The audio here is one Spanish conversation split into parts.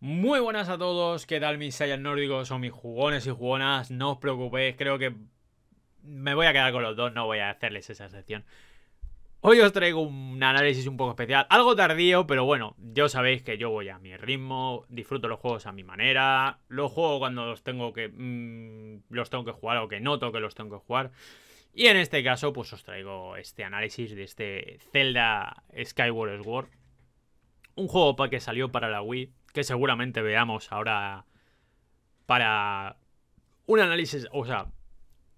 Muy buenas a todos, ¿qué tal mis Saiyans nórdicos o mis jugones y jugonas? No os preocupéis, creo que me voy a quedar con los dos, no voy a hacerles esa sección Hoy os traigo un análisis un poco especial, algo tardío, pero bueno, ya sabéis que yo voy a mi ritmo, disfruto los juegos a mi manera, los juego cuando los tengo que mm, los tengo que jugar o que noto que los tengo que jugar. Y en este caso, pues os traigo este análisis de este Zelda Skyward Sword, un juego que salió para la Wii, que seguramente veamos ahora para un análisis, o sea,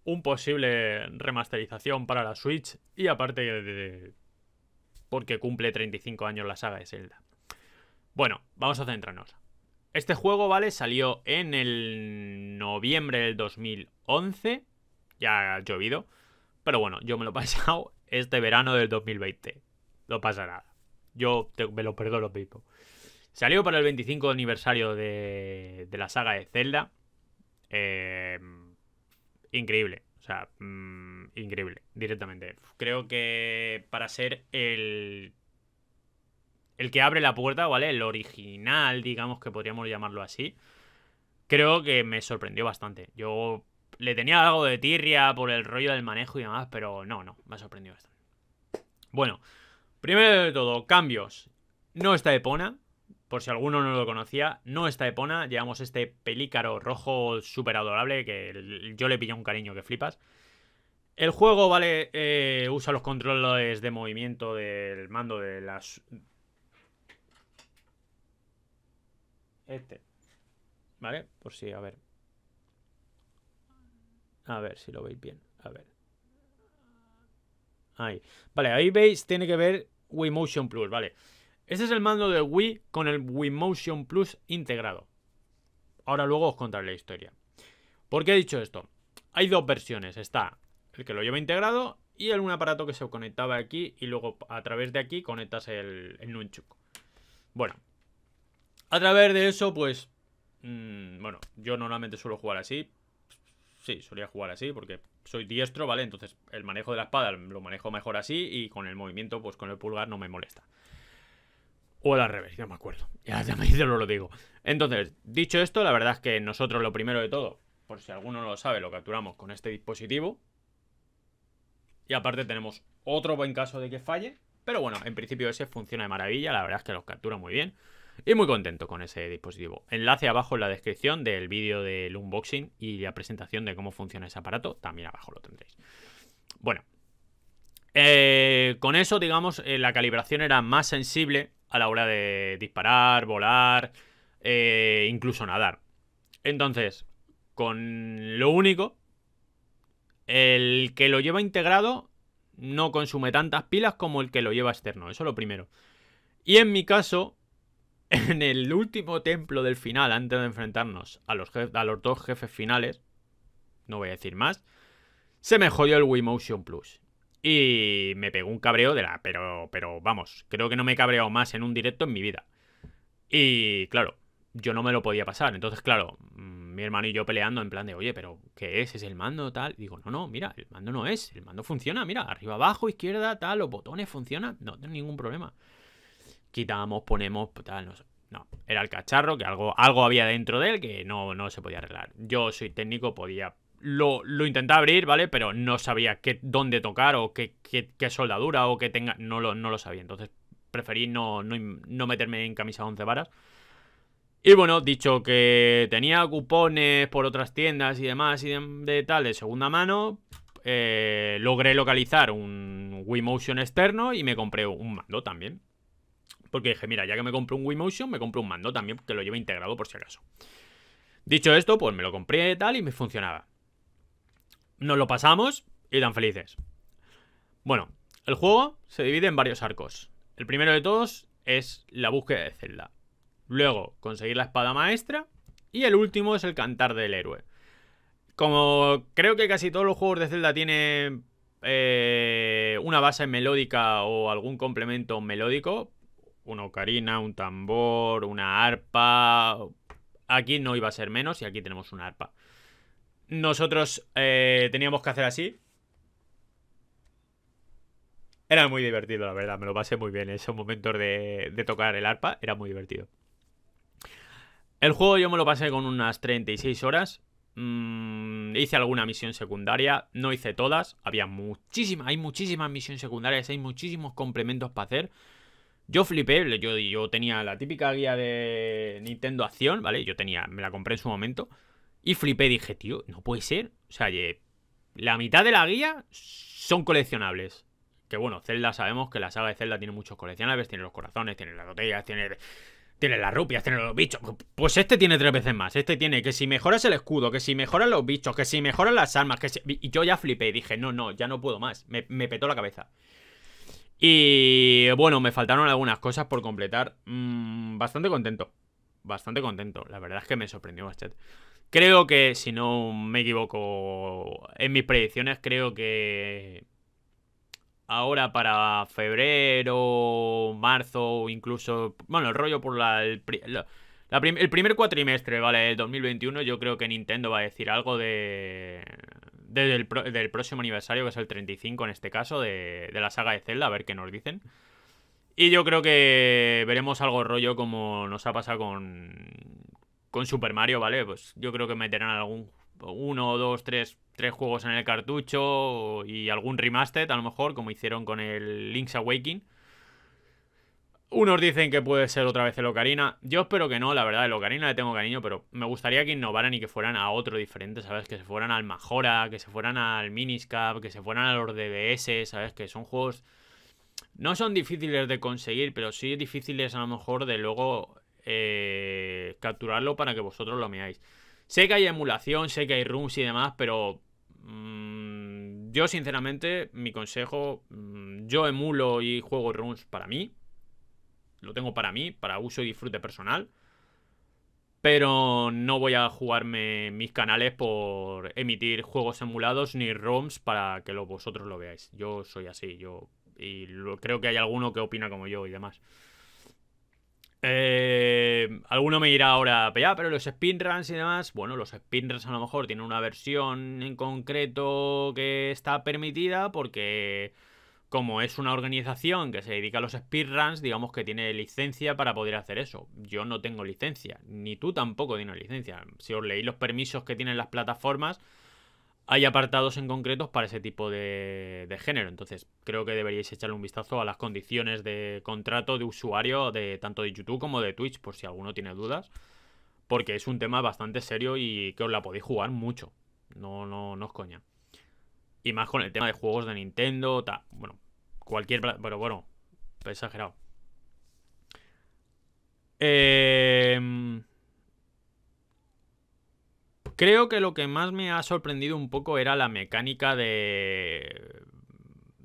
un posible remasterización para la Switch y aparte de, porque cumple 35 años la saga de Zelda. Bueno, vamos a centrarnos. Este juego, ¿vale? Salió en el noviembre del 2011, ya ha llovido, pero bueno, yo me lo he pasado este verano del 2020. No pasa nada. Yo me lo perdono, Pipo. Salió para el 25 aniversario de, de la saga de Zelda. Eh, increíble. O sea, mm, increíble, directamente. Creo que para ser el. El que abre la puerta, ¿vale? El original, digamos que podríamos llamarlo así. Creo que me sorprendió bastante. Yo le tenía algo de tirria por el rollo del manejo y demás, pero no, no, me ha sorprendido bastante. Bueno, primero de todo, cambios. No está Epona, por si alguno no lo conocía, no está Epona, llevamos este pelícaro rojo súper adorable que yo le pillo un cariño que flipas. El juego, vale, eh, usa los controles de movimiento del mando de las... Este. ¿Vale? Por si, a ver. A ver si lo veis bien. A ver. Ahí. Vale, ahí veis, tiene que ver Wii Motion Plus, ¿vale? vale este es el mando de Wii con el Wii Motion Plus integrado. Ahora luego os contaré la historia. ¿Por qué he dicho esto? Hay dos versiones. Está el que lo lleva integrado y el un aparato que se conectaba aquí y luego a través de aquí conectas el, nunchuk. Bueno, a través de eso, pues, mm, bueno, yo normalmente suelo jugar así. Sí, solía jugar así porque soy diestro, ¿vale? Entonces el manejo de la espada lo manejo mejor así y con el movimiento, pues con el pulgar no me molesta. O al revés, ya me acuerdo. Ya, ya me lo, lo digo. Entonces, dicho esto, la verdad es que nosotros lo primero de todo, por si alguno no lo sabe, lo capturamos con este dispositivo. Y aparte tenemos otro buen caso de que falle. Pero bueno, en principio ese funciona de maravilla. La verdad es que los captura muy bien. Y muy contento con ese dispositivo. Enlace abajo en la descripción del vídeo del unboxing y la presentación de cómo funciona ese aparato. También abajo lo tendréis. Bueno, eh, con eso, digamos, eh, la calibración era más sensible a la hora de disparar, volar, e incluso nadar. Entonces, con lo único, el que lo lleva integrado no consume tantas pilas como el que lo lleva externo, eso es lo primero. Y en mi caso, en el último templo del final, antes de enfrentarnos a los, a los dos jefes finales, no voy a decir más, se me jodió el Wii Motion Plus. Y me pegó un cabreo de la... Pero, pero vamos, creo que no me he cabreado más en un directo en mi vida. Y claro, yo no me lo podía pasar. Entonces, claro, mm, mi hermano y yo peleando en plan de, oye, pero ¿qué es? ¿Es el mando tal? digo, no, no, mira, el mando no es. El mando funciona, mira, arriba, abajo, izquierda, tal, los botones funcionan. No tengo ningún problema. Quitamos, ponemos, pues, tal, no sé. No, era el cacharro, que algo, algo había dentro de él que no, no se podía arreglar. Yo soy técnico, podía lo, lo, intenté abrir, ¿vale? Pero no sabía qué, dónde tocar o qué, soldadura o qué tenga. No lo, no lo sabía. Entonces preferí no, meterme en camisa 11 varas. Y bueno, dicho que tenía cupones por otras tiendas y demás y de, tal de segunda mano, eh, logré localizar un Wii Motion externo y me compré un mando también. Porque dije, mira, ya que me compré un Wii Motion me compré un mando también que lo lleve integrado por si acaso. Dicho esto, pues me lo compré y tal y me funcionaba nos lo pasamos y tan felices. Bueno, el juego se divide en varios arcos. El primero de todos es la búsqueda de Zelda. Luego, conseguir la espada maestra. Y el último es el cantar del héroe. Como creo que casi todos los juegos de Zelda tienen eh, una base melódica o algún complemento melódico, una ocarina, un tambor, una arpa. Aquí no iba a ser menos y aquí tenemos una arpa nosotros eh, teníamos que hacer así. Era muy divertido, la verdad. Me lo pasé muy bien. Esos momentos de, tocar el arpa era muy divertido. El juego yo me lo pasé con unas 36 horas. Mm, hice alguna misión secundaria. No hice todas. Había muchísimas. Hay muchísimas misiones secundarias. Hay muchísimos complementos para hacer. Yo flipé, yo, yo tenía la típica guía de Nintendo Acción, ¿vale? Yo tenía, me la compré en su momento. Y flipé, dije, tío, no puede ser. O sea, la mitad de la guía son coleccionables. Que bueno, Zelda sabemos que la saga de Zelda tiene muchos coleccionables, tiene los corazones, tiene las botellas, tiene, tiene las rupias, tiene los bichos. Pues este tiene tres veces más. Este tiene que si mejoras el escudo, que si mejoras los bichos, que si mejoras las armas, que Y yo ya flipé y dije, no, no, ya no puedo más. Me, petó la cabeza. Y bueno, me faltaron algunas cosas por completar. Mm, bastante contento. Bastante contento. La verdad es que me sorprendió bastante. Creo que, si no me equivoco en mis predicciones, creo que ahora para febrero, marzo, incluso, bueno, el rollo por la, el, primer cuatrimestre, ¿vale? Del 2021 yo creo que Nintendo va a decir algo de, del, del, próximo aniversario, que es el 35 en este caso, de, de la saga de Zelda, a ver qué nos dicen. Y yo creo que veremos algo rollo como nos ha pasado con con Super Mario, ¿vale? Pues yo creo que meterán algún uno, dos, tres, tres juegos en el cartucho y algún remaster, a lo mejor, como hicieron con el Link's Awakening. Unos dicen que puede ser otra vez el Ocarina. Yo espero que no, la verdad, el Ocarina le tengo cariño, pero me gustaría que innovaran y que fueran a otro diferente, ¿sabes? Que se fueran al Majora, que se fueran al Miniscap, que se fueran a los DBS, ¿sabes? Que son juegos... No son difíciles de conseguir, pero sí difíciles a lo mejor de luego eh, capturarlo para que vosotros lo veáis Sé que hay emulación, sé que hay rooms y demás, pero mm, yo sinceramente, mi consejo, mm, yo emulo y juego rooms para mí. Lo tengo para mí, para uso y disfrute personal. Pero no voy a jugarme mis canales por emitir juegos emulados ni ROMs para que lo, vosotros lo veáis. Yo soy así, yo. Y creo que hay alguno que opina como yo y demás. Eh, alguno me dirá ahora, ya, pero los spinruns y demás, bueno, los spinruns a lo mejor tienen una versión en concreto que está permitida porque como es una organización que se dedica a los speedruns, digamos que tiene licencia para poder hacer eso. Yo no tengo licencia, ni tú tampoco tienes licencia. Si os leéis los permisos que tienen las plataformas, hay apartados en concretos para ese tipo de, género. Entonces, creo que deberíais echarle un vistazo a las condiciones de contrato de usuario de tanto de YouTube como de Twitch, por si alguno tiene dudas. Porque es un tema bastante serio y que os la podéis jugar mucho. No, no, no os coña. Y más con el tema de juegos de Nintendo, bueno, cualquier... Pero bueno, exagerado. Eh... Creo que lo que más me ha sorprendido un poco era la mecánica de...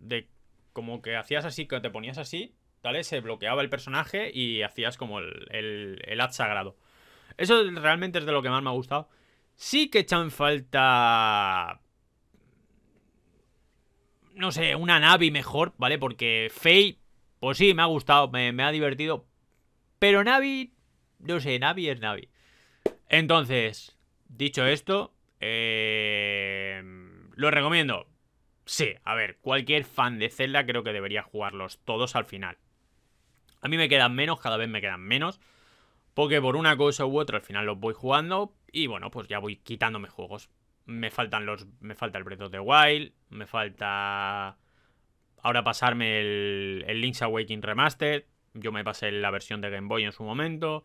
de como que hacías así, que te ponías así, ¿vale? Se bloqueaba el personaje y hacías como el, el, ad sagrado. Eso realmente es de lo que más me ha gustado. Sí que echan falta... No sé, una Navi mejor, ¿vale? Porque Faye, pues sí, me ha gustado, me, me ha divertido. Pero Navi, no sé, Navi es Navi. Entonces, Dicho esto, em, lo recomiendo. Sí, a ver, cualquier fan de Zelda creo que debería jugarlos todos al final. A mí me quedan menos, cada vez me quedan menos. Porque por una cosa u otra al final los voy jugando. Y bueno, pues ya voy quitándome juegos. Me faltan los. Me falta el Breath of the Wild. Me falta. Ahora pasarme el, el Link's Awakening Remastered. Yo me pasé la versión de Game Boy en su momento.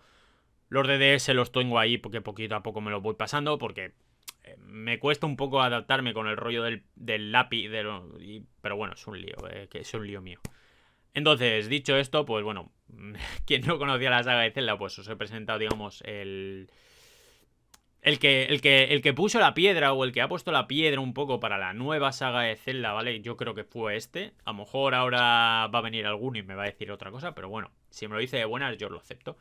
Los DDS los tengo ahí porque poquito a poco me los voy pasando porque eh, me cuesta un poco adaptarme con el rollo del, lápiz, pero bueno, es un lío, eh, que es un lío mío. Entonces, dicho esto, pues bueno, quien no conocía la saga de Zelda, pues os he presentado, digamos, el... El que, el, que, el que puso la piedra o el que ha puesto la piedra un poco para la nueva saga de Zelda, ¿vale? Yo creo que fue este. A lo mejor ahora va a venir alguno y me va a decir otra cosa, pero bueno, si me lo dice de buenas, yo lo acepto.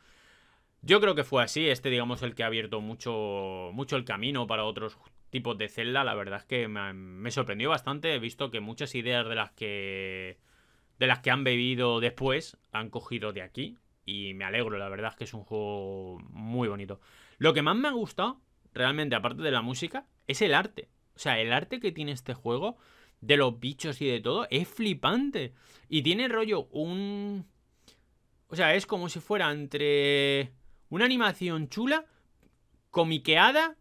Yo creo que fue así, este digamos el que ha abierto mucho, mucho el camino para otros tipos de celda. la verdad es que me, me, sorprendió bastante, he visto que muchas ideas de las que de las que han bebido después han cogido de aquí y me alegro, la verdad es que es un juego muy bonito. Lo que más me ha gustado, realmente aparte de la música, es el arte. O sea, el arte que tiene este juego de los bichos y de todo es flipante y tiene rollo un o sea, es como si fuera entre una animación chula, comiqueada,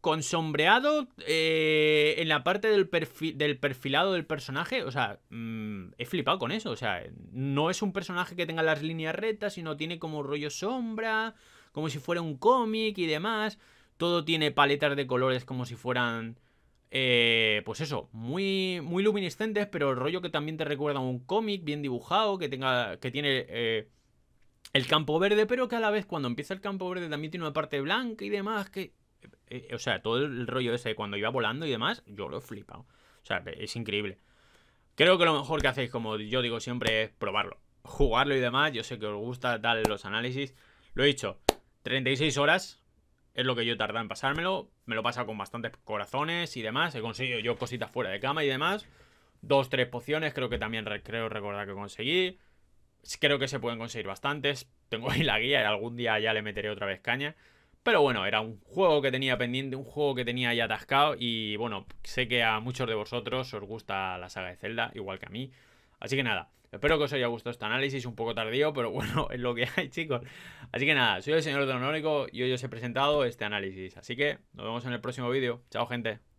con sombreado eh, en la parte del, perfilado del personaje. O sea, mm, he flipado con eso. O sea, no es un personaje que tenga las líneas rectas, sino tiene como rollo sombra, como si fuera un cómic y demás. Todo tiene paletas de colores como si fueran... Eh, pues eso, muy, muy luminiscentes, pero el rollo que también te recuerda a un cómic bien dibujado, que tenga, que tiene eh, el campo verde, pero que a la vez cuando empieza el campo verde también tiene una parte blanca y demás que... Eh, eh, o sea, todo el rollo ese de cuando iba volando y demás, yo lo he flipado. O sea, es increíble. Creo que lo mejor que hacéis, como yo digo siempre, es probarlo. Jugarlo y demás. Yo sé que os gusta dar los análisis. Lo he dicho, 36 horas es lo que yo tardado en pasármelo. Me lo pasa con bastantes corazones y demás. He conseguido yo cositas fuera de cama y demás. Dos, tres pociones, creo que también creo recordar que conseguí. Creo que se pueden conseguir bastantes. Tengo ahí la guía y algún día ya le meteré otra vez caña. Pero bueno, era un juego que tenía pendiente, un juego que tenía ahí atascado. Y bueno, sé que a muchos de vosotros os gusta la saga de Zelda, igual que a mí. Así que nada, espero que os haya gustado este análisis, un poco tardío, pero bueno, es lo que hay, chicos. Así que nada, soy el señor Donórico y hoy os he presentado este análisis. Así que nos vemos en el próximo vídeo. Chao, gente.